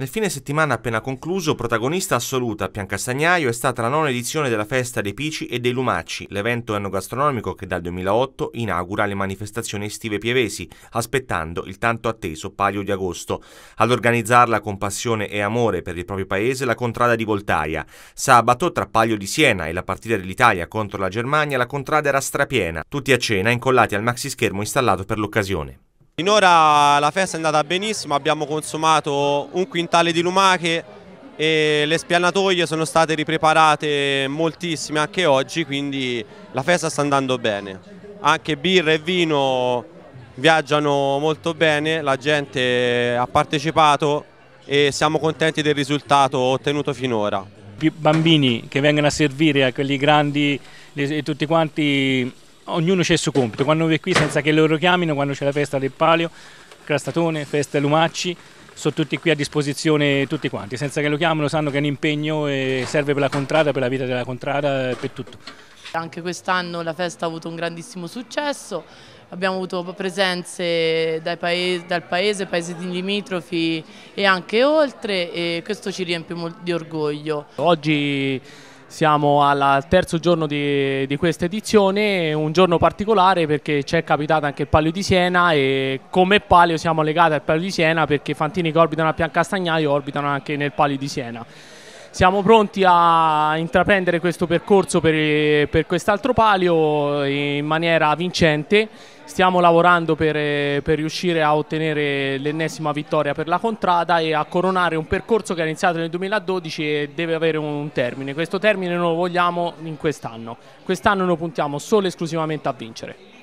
Nel fine settimana appena concluso, protagonista assoluta a Piancastagnaio è stata la nona edizione della Festa dei Pici e dei Lumacci, l'evento enogastronomico che dal 2008 inaugura le manifestazioni estive pievesi, aspettando il tanto atteso Palio di Agosto. Ad organizzarla con passione e amore per il proprio paese la contrada di Voltaia. Sabato, tra Palio di Siena e la partita dell'Italia contro la Germania, la contrada era strapiena, tutti a cena incollati al maxischermo installato per l'occasione. Finora la festa è andata benissimo, abbiamo consumato un quintale di lumache e le spianatoie sono state ripreparate moltissime anche oggi, quindi la festa sta andando bene. Anche birra e vino viaggiano molto bene, la gente ha partecipato e siamo contenti del risultato ottenuto finora. I bambini che vengono a servire a quelli grandi e tutti quanti ognuno c'è il suo compito. Quando è qui senza che loro chiamino, quando c'è la festa del Palio, Crastatone, festa Lumacci, sono tutti qui a disposizione tutti quanti, senza che lo chiamino sanno che è un impegno e serve per la contrada, per la vita della contrada e per tutto. Anche quest'anno la festa ha avuto un grandissimo successo, abbiamo avuto presenze paesi, dal paese, paesi limitrofi e anche oltre e questo ci riempie di orgoglio. Oggi siamo al terzo giorno di, di questa edizione, un giorno particolare perché ci è capitato anche il Palio di Siena e come Palio siamo legati al Palio di Siena perché i fantini che orbitano a Piancastagnaio orbitano anche nel Palio di Siena siamo pronti a intraprendere questo percorso per, per quest'altro palio in maniera vincente. Stiamo lavorando per, eh, per riuscire a ottenere l'ennesima vittoria per la contrada e a coronare un percorso che è iniziato nel 2012 e deve avere un termine. Questo termine non lo vogliamo in quest'anno. Quest'anno noi puntiamo solo e esclusivamente a vincere.